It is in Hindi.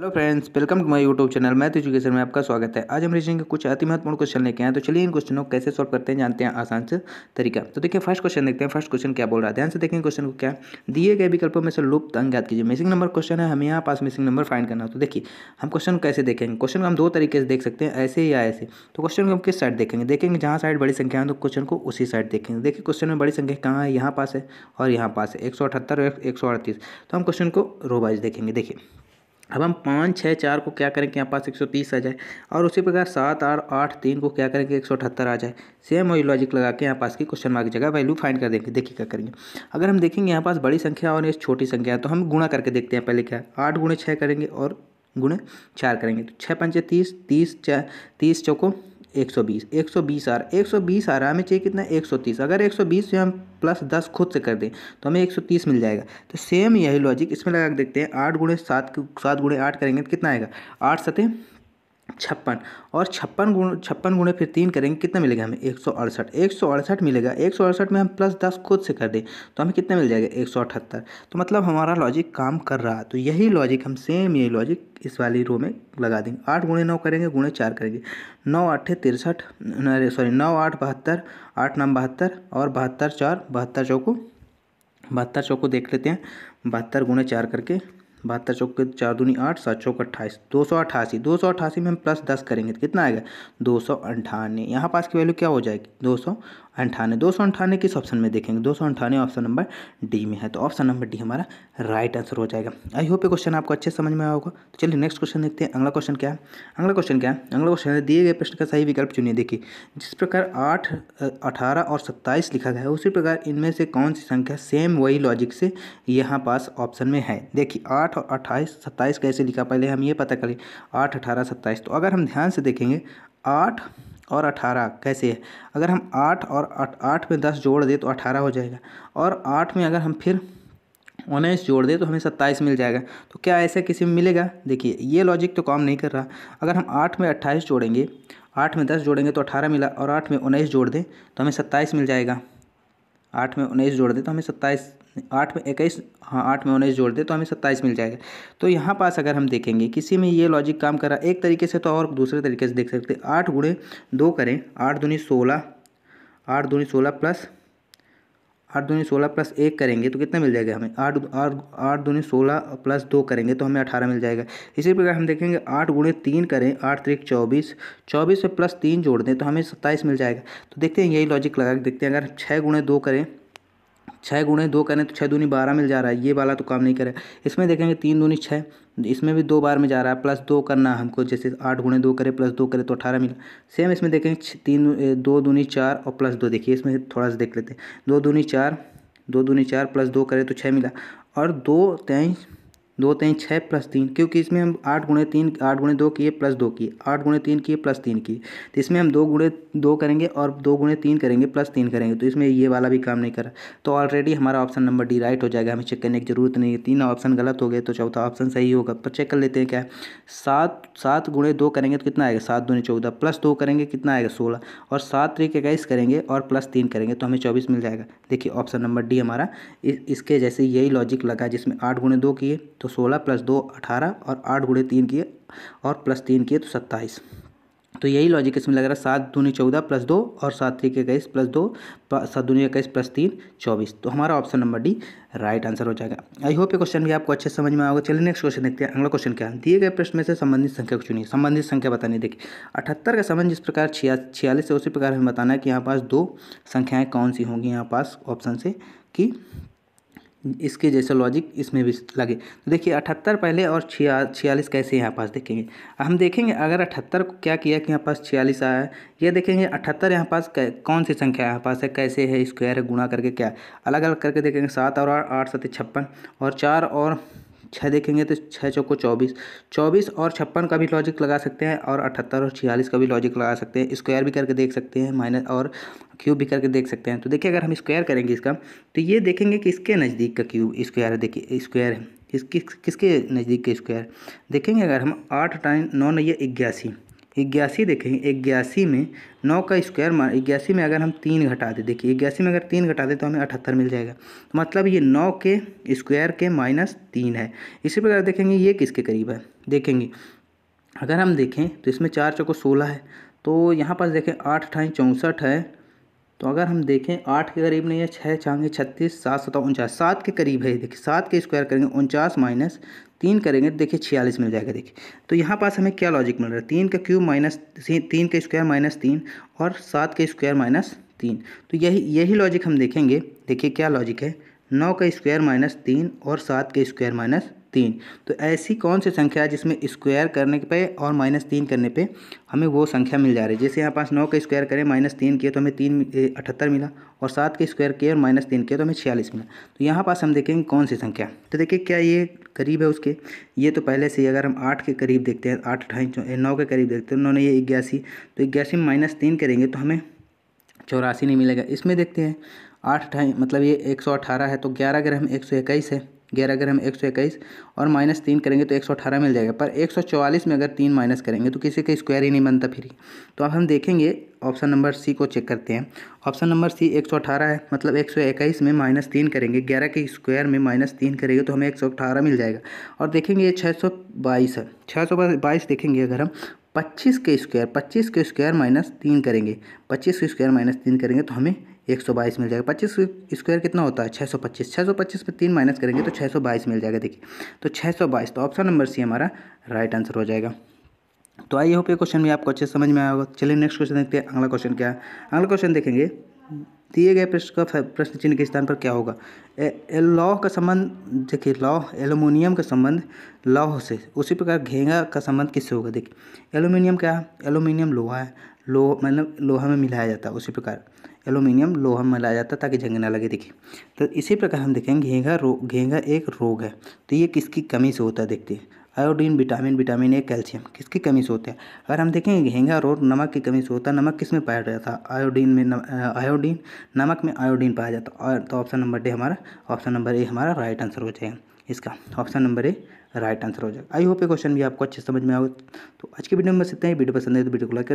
hello friends welcome to my YouTube channel math education में आपका स्वागत है आज हम रीजनिंग के कुछ अति महत्वपूर्ण क्वेश्चन लेके आए तो चलिए इन क्वेश्चनों को कैसे सॉल्व करते हैं जानते हैं आसान से तरीका तो देखिए फर्स्ट क्वेश्चन देखते हैं फर्स्ट क्वेश्चन क्या बोल रहा है ध्यान से देखें क्वेश्चन को क्या दिए गए विकल्पों में से लुप्त याद कीजिए मिसिंग नंबर क्वेश्चन है हमें यहाँ पास मिसिंग नंबर फाइंड करना तो देखिए हम क्वेश्चन कैसे देखेंगे क्वेश्चन को हम दो तरीके से देख सकते हैं ऐसे या ऐसे तो क्वेश्चन को हम किस साइड देखेंगे देखेंगे जहाँ साइड बड़ी संख्या है तो क्वेश्चन को उसी साइड देखेंगे देखिए क्वेश्चन में बड़ी संख्या कहाँ है यहाँ पास है और यहाँ पास है एक सौ अठहत्तर और एक सौ अड़तीस तो हम क्वेश्चन को रोबाइज देखेंगे देखिए अब हम पाँच छः चार को क्या करें कि यहाँ पास एक सौ तीस आ जाए और उसी प्रकार सात आठ आठ तीन को क्या करेंगे एक सौ अठहत्तर आ जाए सेम वही लॉजिक लगा के यहाँ पास की क्वेश्चन मार्क जगह वैल्यू फाइंड कर देंगे देखिए क्या करेंगे अगर हम देखेंगे यहाँ पास बड़ी संख्या और ये छोटी संख्या है तो हम गुणा करके देखते हैं पहले क्या आठ गुणे छः करेंगे और गुणे चार करेंगे तो छः पंचे तीस तीस चार तीस चौको 120 बीस आ रहा है 120 आ रहा है हमें चाहिए कितना 130 अगर 120 से हम प्लस 10 खुद से कर दें तो हमें 130 मिल जाएगा तो सेम यही लॉजिक इसमें लगा के देखते हैं आठ गुणे सात सात गुणे आठ करेंगे तो कितना आएगा आठ सतें छप्पन और छप्पन गुण छप्पन गुणे फिर तीन करेंगे कितना मिलेगा हमें एक सौ अड़सठ एक सौ अड़सठ मिलेगा एक सौ अड़सठ में हम प्लस दस खुद से कर दें तो हमें कितना मिल जाएगा एक सौ अठहत्तर तो मतलब हमारा लॉजिक काम कर रहा है तो यही लॉजिक हम सेम यही लॉजिक इस वाली रो में लगा देंगे आठ गुणे नौ करेंगे गुणे चार करेंगे नौ अठे तिरसठ सॉरी नौ आठ बहत्तर आठ नौ बहत्तर और बहत्तर चार बहत्तर चौको बहत्तर चौको देख लेते हैं बहत्तर गुणे चार करके बहत्तर चौके चार दूनी आठ सात चौक अट्ठाईस दो सौ अट्ठासी दो सौ अट्ठासी में हम प्लस दस करेंगे तो कितना आएगा दो सौ अंठानवे यहाँ पास की वैल्यू क्या हो जाएगी दो सौ अंठानवे दो सौ अंठानवे किस ऑप्शन में देखेंगे दो सौ अंठानवे ऑप्शन नंबर डी में है तो ऑप्शन नंबर डी हमारा राइट आंसर हो जाएगा आई होप ये क्वेश्चन आपको अच्छे समझ में आया होगा तो चलिए नेक्स्ट क्वेश्चन देखते हैं अगला क्वेश्चन क्या है अगला क्वेश्चन क्या है अगला क्वेश्चन दिए गए प्रश्न का सही विकल्प चुनिए देखिए जिस प्रकार आठ अठारह और सत्ताईस लिखा गया है उसी प्रकार इनमें से कौन सी संख्या सेम वही लॉजिक से यहाँ पास ऑप्शन में है देखिए आठ आठ और अट्ठाईस सत्ताईस कैसे लिखा पहले हम ये पता करें आठ अठारह सत्ताईस तो अगर हम ध्यान से देखेंगे आठ और अठारह कैसे है अगर हम आठ और आठ में दस जोड़ दें तो अठारह हो जाएगा और आठ में अगर हम फिर उन्नीस जोड़ दें तो हमें सत्ताईस मिल जाएगा तो क्या ऐसा किसी में मिलेगा देखिए ये लॉजिक तो काम नहीं कर रहा अगर हम आठ में अट्ठाईस जोड़ेंगे आठ में दस जोड़ेंगे तो अठारह मिला और आठ में उन्नीस जोड़ दें तो हमें सत्ताईस मिल जाएगा आठ में उन्नीस जोड़ दें तो हमें सत्ताईस आठ में इक्कीस हाँ आठ में उन्नीस जोड़ दे तो हमें सत्ताईस मिल जाएगा तो यहाँ पास अगर हम देखेंगे किसी में ये लॉजिक काम कर रहा है एक तरीके से तो और दूसरे तरीके से देख सकते हैं आठ गुणे दो करें आठ दूनी सोलह आठ दूनी सोलह प्लस आठ दूनी सोलह प्लस एक करेंगे तो कितना मिल जाएगा हमें आठ आठ आठ दूनी सोलह प्लस दो करेंगे तो हमें अठारह मिल जाएगा इसी प्रकार हम देखेंगे आठ गुणे तीन करें आठ तरीक चौबीस चौबीस से प्लस तीन जोड़ दें तो हमें सत्ताईस मिल जाएगा तो देखते हैं यही लॉजिक लगा देखते हैं अगर छः गुणे दो करें छः गुणे दो करें तो छः दूनी बारह मिल जा रहा है ये वाला तो काम नहीं करे इसमें देखेंगे तीन दूनी छः इसमें भी दो बार में जा रहा है प्लस दो करना हमको जैसे आठ गुणे दो करें प्लस दो करें तो अठारह मिला सेम इसमें देखेंगे तीन दो दूनी चार और प्लस दो देखिए इसमें थोड़ा सा देख लेते हैं दो दूनी चार दो दूनी चार प्लस दो करें तो छः मिला और दो तेईस दो तीन छः प्लस तीन क्योंकि इसमें हम आठ गुणे तीन आठ गुणे दो किए प्लस दो किए आठ गुणे तीन किए प्लस तीन किए तो इसमें हम दो गुणे दो करेंगे और दो गुणे तीन करेंगे प्लस तीन करेंगे तो इसमें ये वाला भी काम नहीं करा तो ऑलरेडी हमारा ऑप्शन नंबर डी राइट हो जाएगा हमें चेक करने की जरूरत नहीं है तीन ऑप्शन गलत हो गए तो चौथा ऑप्शन सही होगा पर तो चेक कर लेते हैं क्या सात सात गुणे दो करेंगे तो कितना आएगा सात दो चौदह प्लस दो करेंगे कितना आएगा सोलह और सात तरीके इक्कीस करेंगे और प्लस तीन करेंगे तो हमें चौबीस मिल जाएगा देखिए ऑप्शन नंबर डी हमारा इसके जैसे यही लॉजिक लगा जिसमें आठ गुणे दो किए तो सोलह प्लस दो अठारह और आठ गुड़े तीन किए और प्लस तीन किए तो सत्ताईस तो यही लॉजिक इसमें लग रहा है सात दूनी चौदह प्लस दो और सात तीन इक्कीस प्लस दो सात दूनी इक्कीस प्लस तीन चौबीस तो हमारा option number D right answer हो जाएगा आई होप ये क्वेश्चन भी आपको अच्छे समझ में आएगा चलिए नेक्स्ट क्वेश्चन देखते हैं अगला क्वेश्चन क्या है दिए गए प्रश्न में से संबंधित संख्या को चुनिए संबंधित संख्या बतानी देखिए अठहत्तर का संबंध जिस प्रकार छिया छियालीस है उसी प्रकार हमें बताना है कि यहाँ पास दो संख्याएँ कौन सी होंगी यहाँ पास ऑप्शन से कि इसके जैसा लॉजिक इसमें भी लगे तो देखिए अठहत्तर पहले और छिया छियालीस कैसे यहाँ पास देखेंगे हम देखेंगे अगर अठहत्तर को क्या किया कि यहाँ पास छियालीस आया है ये देखेंगे अठहत्तर यहाँ पास कौन सी संख्या यहाँ पास है कैसे है स्क्वायर है गुणा करके क्या अलग अलग करके देखेंगे सात और आठ सत्य छप्पन और चार और छः देखेंगे तो छः चौको चौबीस चौबीस और छप्पन का भी लॉजिक लगा सकते हैं और अठहत्तर और छियालीस का भी लॉजिक लगा सकते हैं स्क्वायर भी करके देख सकते हैं माइनस और क्यूब भी करके देख सकते हैं तो देखिए अगर हम स्क्वायर करेंगे इसका तो ये देखेंगे कि इसके नज़दीक का क्यूब स्क्वायर है देखिए स्क्वायर है किस किसके नज़दीक के स्क्वायर देखेंगे अगर हम आठ टाइम नौ नैया इक्यासी इक्यासी देखें इक्यासी में नौ का स्क्वायर मान इक्यासी में अगर हम तीन घटा दें देखिए इक्यासी में अगर तीन घटा दें तो हमें अठहत्तर मिल जाएगा तो मतलब ये नौ के स्क्वायर के माइनस तीन है इसी प्रकार देखेंगे ये किसके करीब है देखेंगे अगर हम देखें तो इसमें चार चौको सोलह है तो यहाँ पर देखें आठ अठाई चौंसठ है तो अगर हम देखें आठ के करीब नहीं है छः चाहेंगे छत्तीस सात सौ उनचास सात के करीब है देखिए सात के स्क्वायर करेंगे उनचास माइनस तीन करेंगे तो देखिए छियालीस मिल जाएगा देखिए तो यहाँ पास हमें क्या लॉजिक मिल रहा है तीन का क्यूब माइनस तीन का स्क्वायर माइनस तीन और सात के स्क्वायर माइनस तीन तो यही यही लॉजिक हम देखेंगे देखिए क्या लॉजिक है नौ का स्क्वायर माइनस तीन और सात के स्क्वायर माइनस तीन तो ऐसी कौन सी संख्या है जिसमें स्क्वायर करने पे और माइनस तीन करने पे हमें वो संख्या मिल जा रही है जैसे यहाँ पास नौ का स्क्वायर करें माइनस तीन किए तो हमें तीन अठहत्तर मिला और सात के स्क्वायर किए और माइनस तीन किए तो हमें छियालीस मिला तो यहाँ पास हम देखेंगे कौन सी संख्या तो देखिए क्या ये करीब है उसके ये तो पहले से ही अगर हम आठ के करीब देखते हैं आठ अठाई नौ के करीब देखते हैं उन्होंने ये इक्यासी तो इक्यासी माइनस तीन करेंगे तो हमें चौरासी नहीं मिलेगा इसमें देखते हैं आठ अठाई मतलब ये एक सौ अठारह है तो ग्यारह ग्रह हम एक सौ इक्कीस है ग्यारह अगर हम एक सौ इक्कीस और माइनस तीन करेंगे तो एक सौ अठारह मिल जाएगा पर एक सौ चौवालीस में अगर तीन माइनस करेंगे तो किसी का स्क्वायर ही नहीं बनता फिर तो अब हम देखेंगे ऑप्शन नंबर सी को चेक करते हैं ऑप्शन नंबर सी एक सौ अठारह है मतलब एक सौ इक्कीस में माइनस तीन करेंगे ग्यारह के स्क्वायर में माइनस तीन करेंगे तो हमें एक सौ अठारह मिल जाएगा और देखेंगे ये छः सौ बाईस है छः सौ बाईस देखेंगे अगर हम पच्चीस के स्क्वायर पच्चीस के स्क्वायर माइनस तीन करेंगे पच्चीस के स्क्वायर माइनस तीन करेंगे तो हमें एक सौ बाईस मिल जाएगा पच्चीस स्क्वायर कितना होता है छः सौ पच्चीस छः सौ पच्चीस में तीन माइनस करेंगे तो छः सौ बाईस मिल जाएगा देखिए तो छः सौ बाईस तो ऑप्शन नंबर सी हमारा राइट आंसर हो जाएगा तो आई होप ये क्वेश्चन भी आपको अच्छे समझ में आया होगा चलिए नेक्स्ट क्वेश्चन देखते हैं अगला क्वेश्चन क्या है अगला क्वेश्चन देखेंगे दिए गए प्रश्न का प्रश्न चिन्ह के स्थान पर क्या होगा लौह का संबंध देखिए लौह एलुमिनियम का संबंध लौह से उसी प्रकार घेंगा का संबंध किससे होगा देखिए एलुमिनियम क्या है एलुमिनियम लोहा है लोह मतलब लोहा में मिलाया जाता है उसी प्रकार एलुमिनियम लोहा में मिलाया जाता है ताकि जंग ना लगे दिखे तो इसी प्रकार हम देखें घेंगा रोग घेंगा एक रोग है तो ये किसकी कमी से होता है देखते हैं iodine vitamin vitamin A calcium किसकी कमी से होते हैं अगर हम देखें घेंगा रोग नमक की कमी से होता है नमक किस में पाया जाता है आयोडीन में आयोडीन नमक में आयोडीन पाया जाता है तो ऑप्शन नंबर डी हमारा ऑप्शन नंबर ए हमारा राइट आंसर हो जाएगा इसका option number A right answer हो जाएगा आई होप ये क्वेश्चन भी आपको अच्छे समझ में आओ तो आज की वीडियो में बस इतना ही वीडियो पसंद है तो वीडियो को लाइक